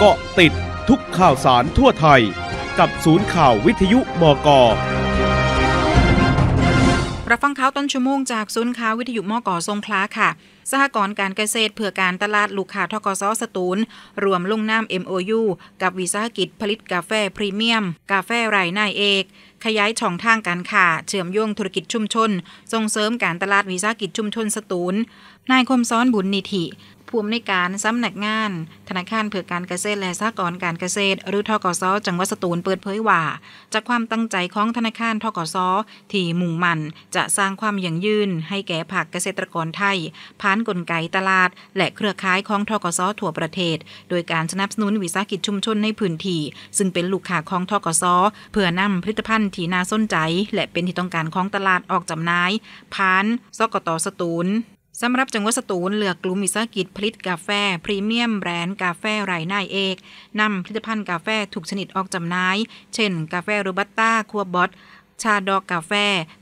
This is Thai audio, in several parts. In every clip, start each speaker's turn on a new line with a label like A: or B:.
A: เกาะติดทุกข่าวสารทั่วไทย กับศูนย์ข่าววิทยุบ
B: กรับฟังข่าวต้นชั่วโมงจากศูนย์ข่าววิทยุ มกสงคลาค่ะ สหกรณ์การเกษตรเพื่อการตลาดลูกค้าทกศสตูลรวมลงนาม MOU กับวิสาหกิจผลิตกาแฟพรีเมียม กาแฟไร่นายเอก ขยายช่องทางการค้าเชื่อมโยงธุรกิจชุมชนส่งเสริมการตลาดวิสาหกิจชุมชน สตูล นายคมซ้อนบุญนิธิผู้อำนวยการสำนักงาน ธนาคารเพื่อการเกษตรและสหกรณ์การเกษตรหรือทกศจังหวัดสตูลเปิดเผยว่า จากความตั้งใจของธนาคารทกศที่มุ่งมั่นจะสร้างความยั่งยืนให้แก่ผักเกษตรกรไทยผ่านกลไกตลาด และเครือข่ายของทกศทั่วประเทศ โดยการสนับสนุนวิสาหกิจชุมชนในพื้นที่ซึ่งเป็นลูกค้าของทกศเพื่อนำผลิตภัณฑ์ที่น่าสนใจ และเป็นที่ต้องการของตลาดออกจำหน่ายผ่านสกตสตูลสำหรับจังหวัดสตูลเหลือกลุ่มวิสาหกิจผลิตกาแฟ พรีเมียมแบรนด์กาแฟไร่นายเอก นำผลิตภัณฑ์กาแฟถูกชนิดออกจำหน่าย เช่นกาแฟโรบัตต้าคัวบอทชาดอกกาแฟ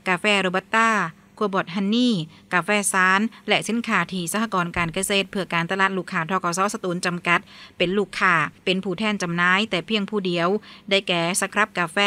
B: กาแฟโรบัตต้าคัวบดฮันนี่ กาแฟซาน และสินค้าที่สหกรณ์การเกษตร เพื่อการตลาดลูกค้าทกสสตูลจำกัด เป็นลูกค้าเป็นผู้แทนจำหน่าย แต่เพียงผู้เดียว ได้แก่สครับกาแฟ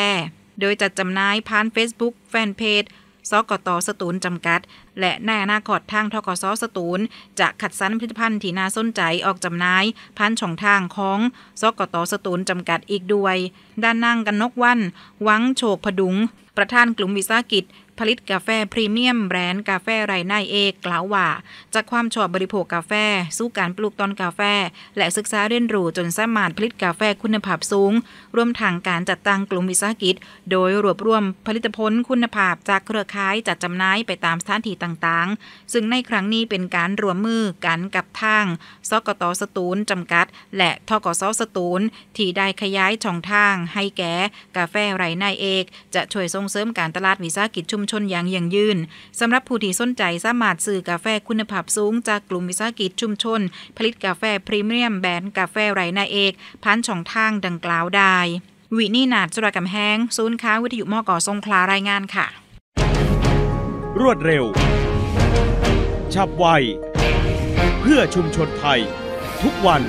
B: โดยจัดจำหน่ายผ่านเฟซบุ๊กแฟนเพจสกตสตูลจำกัด และในอนาคตทางทกสสตูลจะขัดส้นผลิตภัณฑ์ที่น่าสนใจออกจำหน่ายพันช่องทางของสกตสตูลจำกัดอีกด้วย ด้านนางกันนกวันหวังโฉกผดุง ประธานกลุ่มวิสาหกิจผลิตกาแฟ พรีเมียมแบรนด์กาแฟไรนายเอกกล่าวว่า จากความชอบบริโภคกาแฟสู้การปลูกต้นกาแฟ และศึกษาเรียนรู้จนสามารถผลิตกาแฟคุณภาพสูงรวมทางการจัดตั้งกลุ่มวิสาหกิจ โดยรวบรวมผลิตผลคุณภาพจากเครือข่ายจัดจำหน่ายไปตามสถานที่ต่างๆ ซึ่งในครั้งนี้เป็นการรวมมือกันกับทางสกตสตูลจำกัด และทกสสตูลที่ได้ขยายช่องทาง ให้แก่กาแฟไรนายเอก จะช่วยส่งเสริมการตลาดวิสาหกิจชุมชนอย่างยั่งยืนสำหรับผู้ที่สนใจสามารถซื้อกาแฟคุณภาพสูงจากกลุ่มวิสาหกิจชุมชน ผลิตกาแฟพรีเมียมแบรนด์กาแฟไรนาเอกผ่านช่องทางดังกล่าวได้ วินีนาดสุรกรรมแห้งศูนย์ค้าวิทยุมอกอสงคลา รายงานค่ะ
A: รวดเร็วฉับไวเพื่อชุมชนไทย ทุกวัน